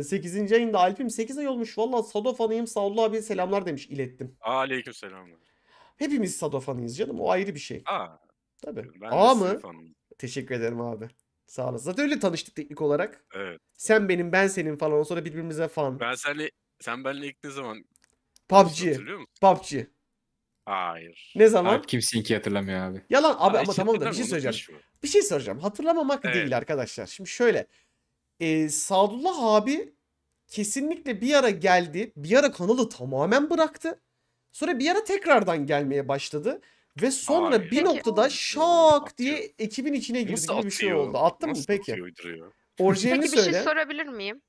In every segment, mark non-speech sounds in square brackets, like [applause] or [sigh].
8. [laughs] ayında Alp'im 8 ay olmuş. Valla Sado fanıyım. Sağollu abiye selamlar demiş ilettim. Aleyküm selamlar. Hepimiz Sado fanıyız canım. O ayrı bir şey. Aa. Tabii. Ben Aa mı? Fanım. Teşekkür ederim abi. Sağ olasın. Zaten öyle tanıştık teknik olarak. Evet. Sen benim, ben senin falan. Sonra birbirimize fan. Ben senle, sen benle ilk ne zaman? PUBG. PUBG. Hayır. Ne zaman? Abi kimseyi hatırlamıyor abi. Yalan abi, abi ama tamam da bir şey söyleyeceğim. Bir şey soracağım. Hatırlamamak evet. değil arkadaşlar. Şimdi şöyle e, Sadullah abi kesinlikle bir ara geldi. Bir ara kanalı tamamen bıraktı. Sonra bir ara tekrardan gelmeye başladı. Ve sonra Abi, bir noktada şak diye ekibin içine girdi gibi bir şey oldu. Attı mı? Peki. atıyor Orijinalini Peki bir şey söyle. sorabilir miyim?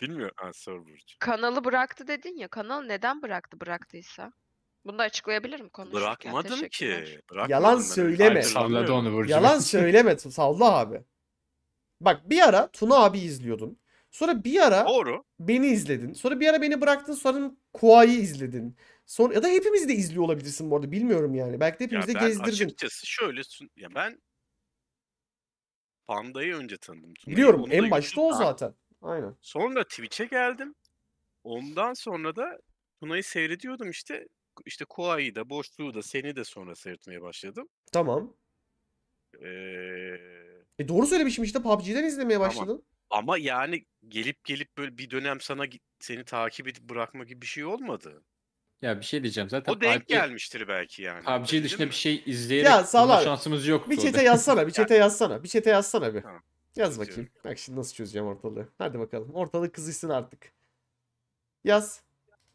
Bilmiyorum. Ha sor Kanalı bıraktı dedin ya. Kanal neden bıraktı bıraktıysa? Bunu da açıklayabilir mi konuşurken? Bırakmadın ki. Teşekkürler. Şey. Yalan söyleme. Hayır, onu Yalan söyleme Sadullah abi. Bak bir ara Tuna abi izliyordun. Sonra bir ara Doğru. beni izledin. Sonra bir ara beni bıraktın. Sonra Kuay'ı izledin. Sonra ya da hepimiz de izliyor olabilirsin bu arada. Bilmiyorum yani. Belki de hepimiz ya de gezdirdin. Açıkçası şöyle ya ben Panda'yı önce tanıdım. Tuna'yı. Biliyorum Onu en başta o zaten. Aynen. Sonra Twitch'e geldim. Ondan sonra da Tuna'yı seyrediyordum işte. İşte Kuay'ı da, Boşluğu da, seni de sonra seyretmeye başladım. Tamam. Eee e doğru söylemişim işte PUBG'den izlemeye başladın. Ama yani gelip gelip böyle bir dönem sana seni takip edip bırakma gibi bir şey olmadı. Ya bir şey diyeceğim zaten. O denk PUBG gelmiştir belki yani. PUBG Değil dışında mi? bir şey izleyerek Ya, bulma şansımız yoktu. Bir [laughs] çete yazsana, bir çete yazsana, bir çete yazsana bir. Yaz bakayım. Bak şimdi nasıl çözeceğim ortalığı. Hadi bakalım. Ortalık kızışsın artık. Yaz.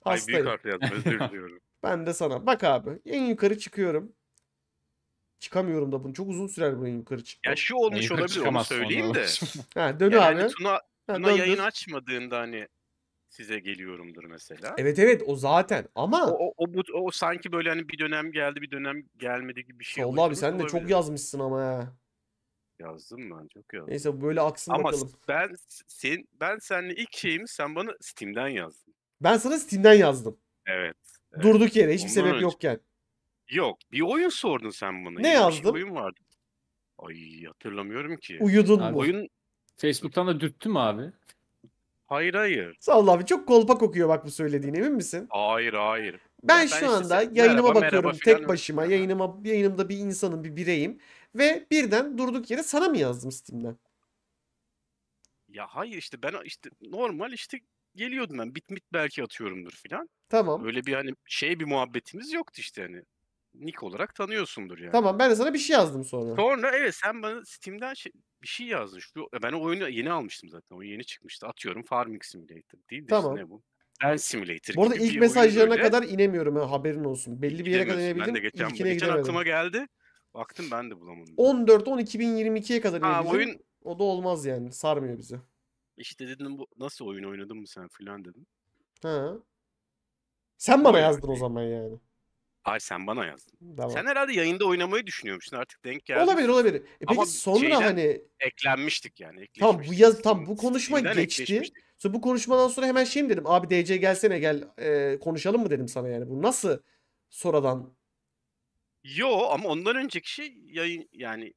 Ay büyük Hastayım. harf yazdım özür [laughs] diliyorum. Ben de sana. Bak abi en yukarı çıkıyorum. Çıkamıyorum da bunu. Çok uzun sürer bunun yukarı çıkmak. Ya şu olmuş yani olabilir onu söyleyeyim de. [laughs] ha, dön yani abi. Tuna, Tuna ha, yayın açmadığında hani size geliyorumdur mesela. Evet evet o zaten ama o o, o, bu, o sanki böyle hani bir dönem geldi bir dönem gelmedi gibi bir şey. Allah abi sen de çok yazmışsın ama ya. Yazdım ben çok yazdım. Neyse böyle aksın ama bakalım. Ama ben sen ben seninle ilk şeyimi sen bana Steam'den yazdın. Ben sana Steam'den yazdım. Evet. evet. Durduk yere hiçbir Ondan sebep önce... yokken. Yok. Bir oyun sordun sen bana. Ne yazdım? Bir oyun vardı. Ay hatırlamıyorum ki. Uyudun Abi, mu? Oyun Facebook'tan da dürttüm abi? Hayır hayır. Sağ ol abi. Çok kolpa kokuyor bak bu söylediğin emin misin? Hayır hayır. Ben, ben şu işte anda sen- yayınıma merhaba, bakıyorum filan. tek başıma. Yayınıma yayınımda bir insanım, bir bireyim ve birden durduk yere sana mı yazdım Steam'den? Ya hayır işte ben işte normal işte geliyordum ben. Bit bit belki atıyorumdur filan. Tamam. Öyle bir hani şey bir muhabbetimiz yoktu işte hani nick olarak tanıyorsundur yani. Tamam ben de sana bir şey yazdım sonra. Sonra evet sen bana Steam'den şey, bir şey yazdın. Şu, e, ben o oyunu yeni almıştım zaten. O yeni çıkmıştı. Atıyorum Farming Simulator değil de tamam. işte ne bu? Ben Simulator. Burada ilk mesajlarına öyle. kadar inemiyorum ha, haberin olsun. Belli bir yere kadar inebildim. Ben de geçen, geçen gidemedim. aklıma geldi. Baktım ben de bulamadım. 14 10 2022'ye kadar ha, Oyun... O da olmaz yani. Sarmıyor bizi. İşte dedim bu nasıl oyun oynadın mı sen filan dedim. Ha. Sen bana o yazdın o zaman yani. Hayır sen bana yazdın. Tamam. Sen herhalde yayında oynamayı düşünüyormuşsun artık denk geldi. Olabilir olabilir. E peki Ama sonra hani eklenmiştik yani. Tam bu yaz tam bu konuşma geçti. Sonra bu konuşmadan sonra hemen şeyim dedim? Abi DC gelsene gel e, konuşalım mı dedim sana yani. Bu nasıl sonradan? Yo ama ondan önceki şey yayın yani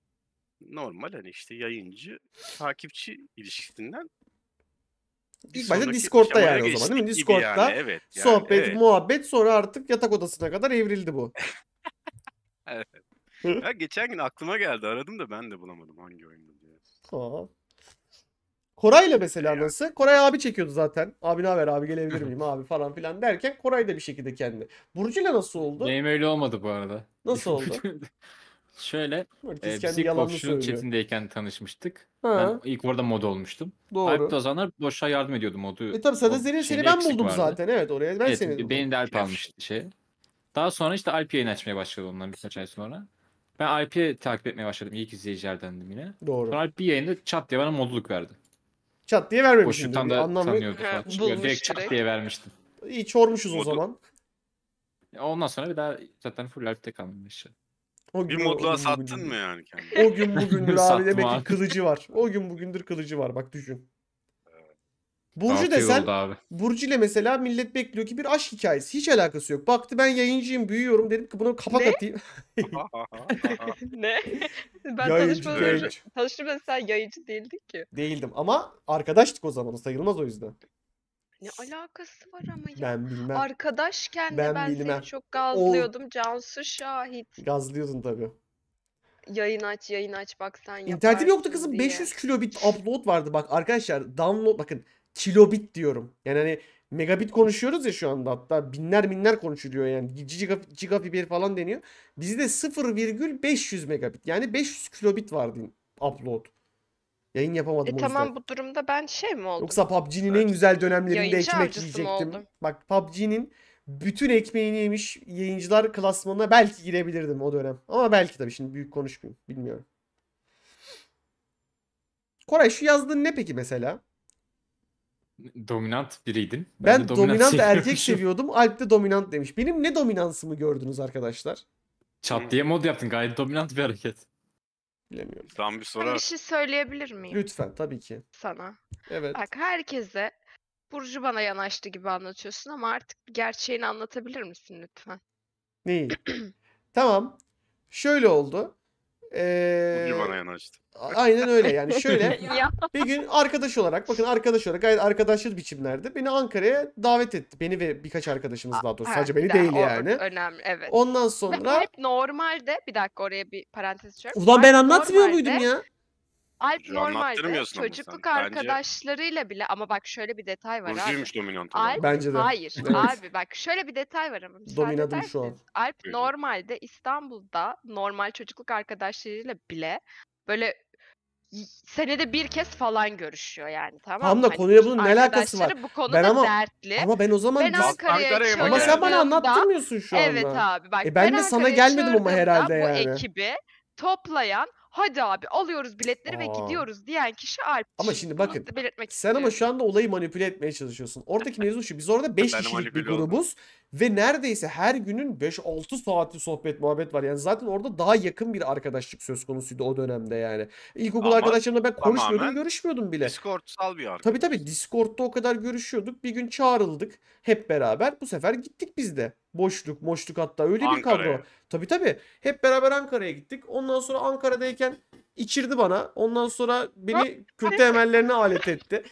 normal hani işte yayıncı takipçi ilişkisinden İlk başta Discord'da yani o zaman değil mi? Discord'da yani, evet, yani, sohbet, evet. muhabbet sonra artık yatak odasına kadar evrildi bu. [laughs] evet. ya geçen gün aklıma geldi. Aradım da ben de bulamadım hangi oyunda diye. Aa. Koray'la mesela ya. nasıl? Koray abi çekiyordu zaten. Abi ne haber abi gelebilir miyim abi falan filan derken Koray da bir şekilde kendi. Burcu'yla nasıl oldu? Benim öyle olmadı bu arada. Nasıl [laughs] oldu? [laughs] Şöyle Herkes e, kendi biz ilk chatindeyken tanışmıştık. Ha. Ben ilk orada mod olmuştum. Doğru. Alp de o zamanlar boşa yardım ediyordu modu. E tabi sen de senin seni ben buldum vardı. zaten. Evet oraya ben evet, seni buldum. Beni de Alp almıştı şey. Daha sonra işte Alp yayın açmaya başladı ondan birkaç ay sonra. Ben Alp'i takip etmeye başladım. İlk izleyicilerdendim yine. Doğru. Sonra Alp bir yayında çat diye bana modluluk verdi. Çat diye vermemiştim. Boşluktan da Anlam tanıyordu direkt, direkt çat diye vermiştim. İyi çormuşuz Modu. o zaman. Ondan sonra bir daha zaten full Alp'te kaldım işte. O Bir gün, modluğa o sattın bugündür. mı yani kendini? O gün bugündür abi demek ki kılıcı var. O gün bugündür kılıcı var bak düşün. Burcu desen Burcu ile mesela millet bekliyor ki bir aşk hikayesi. Hiç alakası yok. Baktı ben yayıncıyım büyüyorum dedim ki bunu kapak Ne? atayım. [laughs] ne? [laughs] Ben Yayıncı Tanışmadım önce, genç. tanıştığımda sen yayıncı değildin ki. Değildim ama arkadaştık o zaman sayılmaz o yüzden. Ne alakası var ama ya? Ben bilmem. Arkadaşken de ben, bilmem. seni çok gazlıyordum. Cansu şahit. Gazlıyordun tabii. Yayın aç, yayın aç bak sen İnternetim yaparsın yoktu kızım. diye. 500 kilobit upload vardı bak arkadaşlar. Download bakın kilobit diyorum. Yani hani megabit konuşuyoruz ya şu anda hatta binler binler konuşuluyor yani giga, falan deniyor. Bizde 0,500 megabit yani 500 kilobit vardı upload. Yayın yapamadım E o tamam yüzden. bu durumda ben şey mi oldum? Yoksa PUBG'nin en güzel dönemlerinde Yayıncı ekmek yiyecektim. oldum? Bak PUBG'nin bütün ekmeğini yemiş yayıncılar klasmanına belki girebilirdim o dönem. Ama belki tabii şimdi büyük konuşmayayım. Bilmiyorum. Koray şu yazdığın ne peki mesela? Dominant biriydin. Ben, de dominant, erkek [laughs] seviyordum. Alp de dominant demiş. Benim ne dominansımı gördünüz arkadaşlar? Çat diye mod yaptın. Gayet dominant bir hareket. Bilemiyorum. Tam bir soru. Ben bir şey söyleyebilir miyim Lütfen tabii ki. sana? Evet. Bak herkese Burcu bana yanaştı gibi anlatıyorsun ama artık gerçeğini anlatabilir misin lütfen? Neyi? [clears throat] tamam. Şöyle oldu. Ee, Burcu bana yanaştı. Aynen öyle yani şöyle [laughs] bir gün arkadaş olarak bakın arkadaş olarak gayet arkadaşlı biçimlerde beni Ankara'ya davet etti. Beni ve birkaç arkadaşımız daha doğrusu sadece beni değil yani. Önemli evet. Ondan sonra Hep normalde bir dakika oraya bir parantez açıyorum. Ulan ben Normalde- anlatmıyor muydum ya? Alp normalde çocukluk sen. Bence arkadaşlarıyla bile ama bak şöyle bir detay var abi. Burcuymuş dominant olan. Alp Bence de. hayır [laughs] abi bak şöyle bir detay var ama Dominadım şu an. Alp Buyurun. normalde İstanbul'da normal çocukluk arkadaşlarıyla bile böyle senede bir kez falan görüşüyor yani tamam mı? Tamam da Hani konuya bunun ne alakası var? Bu konuda Ben ama- dertli. Ama ben o zaman ben Ankara'ya Ankara'ya mı ama sen bana anlattırmıyorsun şu anda. Evet abi bak E ben ben de sana gelmedim ama herhalde yani. Bu ekibi toplayan hadi abi alıyoruz biletleri ve gidiyoruz diyen kişi Alp. Ama şimdi Bunu bakın, belirtmek Sen istiyorum. ama şu anda olayı manipüle etmeye çalışıyorsun. Oradaki mevzu şu. Biz orada 5 kişilik bir grubuz ve neredeyse her günün 5-6 saati sohbet muhabbet var. Yani zaten orada daha yakın bir arkadaşlık söz konusuydu o dönemde yani. İlkokul Ama arkadaşlarımla ben konuşmuyordum, görüşmüyordum bile. Discord'sal bir arkadaş. Tabii tabii Discord'da o kadar görüşüyorduk. Bir gün çağrıldık hep beraber. Bu sefer gittik biz de boşluk boşluk hatta öyle bir kadro. Var. Tabii tabii. Hep beraber Ankara'ya gittik. Ondan sonra Ankara'dayken içirdi bana. Ondan sonra beni kötü emellerine alet etti.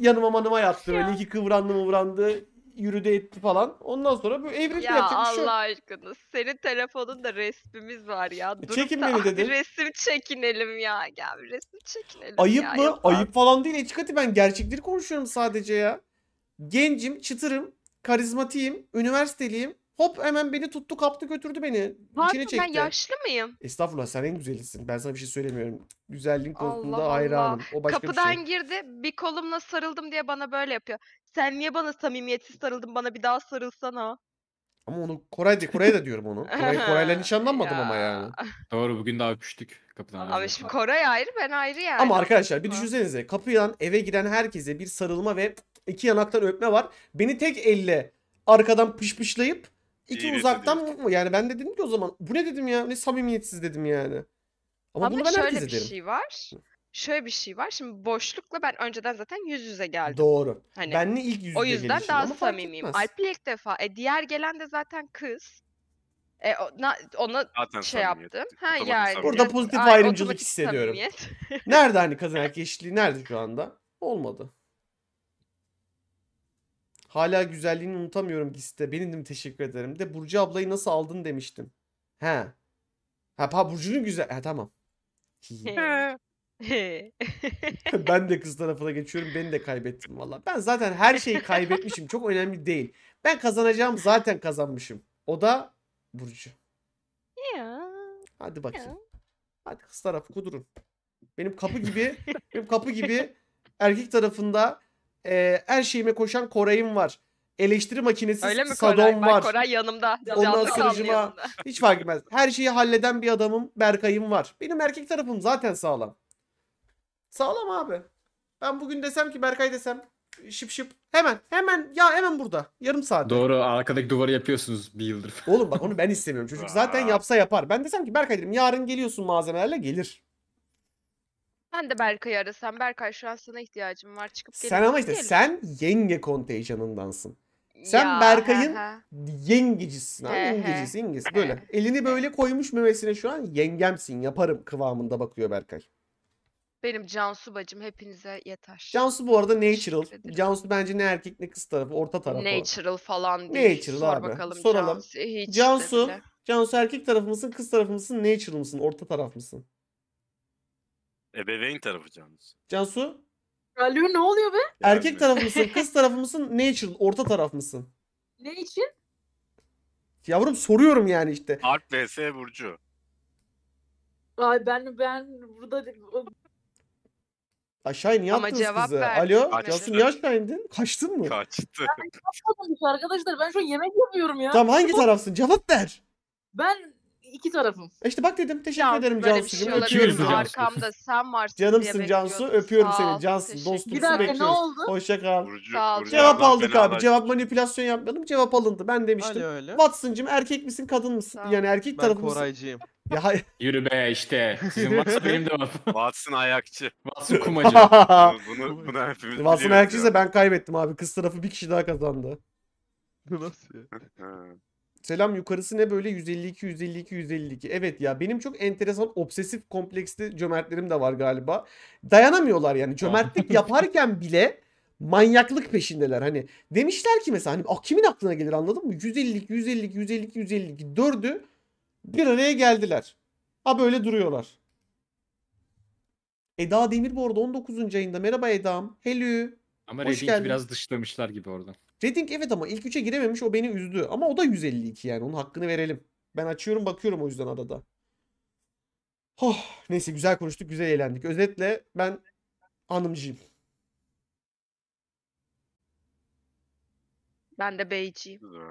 Yanıma manıma yattı. Böyle iki kıvrandı mıvrandı. Yürüdü etti falan. Ondan sonra böyle evrildi ya şey Allah aşkına. Senin telefonunda resmimiz var ya. E, Durup çekin beni dedi. resim çekinelim ya. Gel bir resim çekinelim Ayıp ya, mı? Yapalım. Ayıp falan değil. Etikati ben gerçekleri konuşuyorum sadece ya. Gencim, çıtırım karizmatiyim, üniversiteliyim. Hop hemen beni tuttu kaptı götürdü beni. Pardon İçine çekti. ben yaşlı mıyım? Estağfurullah sen en güzelisin. Ben sana bir şey söylemiyorum. Güzellik konusunda Allah Allah. O başka Kapıdan bir şey. girdi bir kolumla sarıldım diye bana böyle yapıyor. Sen niye bana samimiyetsiz sarıldın bana bir daha sarılsana. Ama onu Koray'da, Koray'a da diyorum onu. [laughs] Koray, Koray'la nişanlanmadım Ya. ama yani. Doğru bugün daha öpüştük kapıdan. Ama şimdi Koray ayrı ben ayrı yani. Ama arkadaşlar bir düşünsenize kapıdan eve giden herkese bir sarılma ve İki yanaktan öpme var. Beni tek elle arkadan pışpışlayıp iki İyi uzaktan mu? Yani ben de dedim ki o zaman bu ne dedim ya? Ne samimiyetsiz dedim yani. Ama, Ama bunu şöyle bir şey var. Şöyle bir şey var. Şimdi boşlukla ben önceden zaten yüz yüze geldim. Doğru. Hani, Benle ilk yüz yüze O yüzden daha samimiyim. Alp'le ilk defa. E, diğer gelen de zaten kız. E, ona, ona Zaten şey yaptım. Ha Otomatik yani. Burada pozitif Ay, ayrımcılık hissediyorum. [laughs] Nerede hani kadın erkek nerede şu anda? Olmadı. Hala güzelliğini unutamıyorum Giste. Benim teşekkür ederim. De Burcu ablayı nasıl aldın demiştim. He. Ha, ha Burcu'nun güzel. Ha tamam. [laughs] ben de kız tarafına geçiyorum. Beni de kaybettim valla. Ben zaten her şeyi kaybetmişim. Çok önemli değil. Ben kazanacağım zaten kazanmışım. O da Burcu. Ya. Hadi bakayım. Ya. Hadi kız tarafı kudurun. Benim kapı gibi benim kapı gibi erkek tarafında e, her şeyime koşan Koray'ım var. Eleştiri makinesi Öyle mi Koray? var. Bak Koray yanımda. Ondan Canlı hiç fark etmez. Her şeyi halleden bir adamım Berkay'ım var. Benim erkek tarafım zaten sağlam. Sağlam abi. Ben bugün desem ki Berkay desem şıp şıp hemen hemen ya hemen burada yarım saat. Doğru arkadaki duvarı yapıyorsunuz bir yıldır. Oğlum bak onu ben istemiyorum. Çocuk zaten yapsa yapar. Ben desem ki Berkay dedim yarın geliyorsun malzemelerle gelir. Ben de Berkay'ı arasam. Berkay şu an sana ihtiyacım var. Çıkıp gelin. Sen ama işte diyelim. sen yenge kontenjanındansın. Sen Ya, Berkay'ın yengecisin. He he. Yengecisi, yengesi. Böyle. Elini böyle koymuş memesine şu an yengemsin yaparım kıvamında bakıyor Berkay. Benim Cansu bacım hepinize yeter. Cansu bu arada natural. Teşekkür Cansu bence ne erkek ne kız tarafı. Orta taraf o. Natural falan değil. Natural Sor abi. bakalım Soralım. Cansu. Hiç Cansu. Cansu erkek tarafı mısın, kız tarafı mısın, natural mısın, orta taraf mısın? Ebeveyn tarafı Cansu. Cansu Alo ne oluyor be? erkek tarafı mısın, kız tarafı mısın, natural orta taraf mısın? Ne için? Yavrum soruyorum yani işte. Alp vs Burcu. Ay ben ben burada Aşağı niye Ama attınız kızı? verdi. Alo Cansu niye aşağı indin? Kaçtın mı? Kaçtı. yapmadım hiç arkadaşlar. Ben şu an yemek yapıyorum ya. Tamam hangi tarafsın? Cevap ver. Ben iki tarafım. E işte bak dedim teşekkür Cansu, ederim böyle bir Cansu'cum. şey olabilir. Arkamda sen varsın Canımsın Cansu bekliyordum. öpüyorum seni. Cansın teşekkür- dostumsun Bir dakika ne oldu? Hoşça kal. Sağ ol. Cevap aldık abi. Cevap manipülasyon yapmadım. Cevap alındı. Ben demiştim. öyle. Watsoncığım erkek misin kadın mısın? Yani erkek Ben tarafı mısın? Koraycıyım. Ya [laughs] Yürü be işte. Sizin Watson [laughs] benim de var. Watson ayakçı. Watson [laughs] kumacı. Bunu, bunu, bunu hepimiz Watson ayakçıysa ben kaybettim abi. Kız tarafı bir kişi daha kazandı. Nasıl ya? Selam yukarısı ne böyle 152 152 152. Evet ya benim çok enteresan obsesif kompleksli cömertlerim de var galiba. Dayanamıyorlar yani cömertlik [laughs] yaparken bile manyaklık peşindeler. Hani demişler ki mesela hani ah, kimin aklına gelir anladın mı? 152 152 152 152 dördü bir araya geldiler. Ha böyle duruyorlar. Eda Demir bu arada 19. ayında. Merhaba Eda'm. Hello. Ama Hoş Redding'i geldin. biraz dışlamışlar gibi orada. Redding evet ama ilk 3'e girememiş o beni üzdü. Ama o da 152 yani onun hakkını verelim. Ben açıyorum bakıyorum o yüzden adada. Oh, neyse güzel konuştuk güzel eğlendik. Özetle ben hanımcıyım. Ben de beyciyim.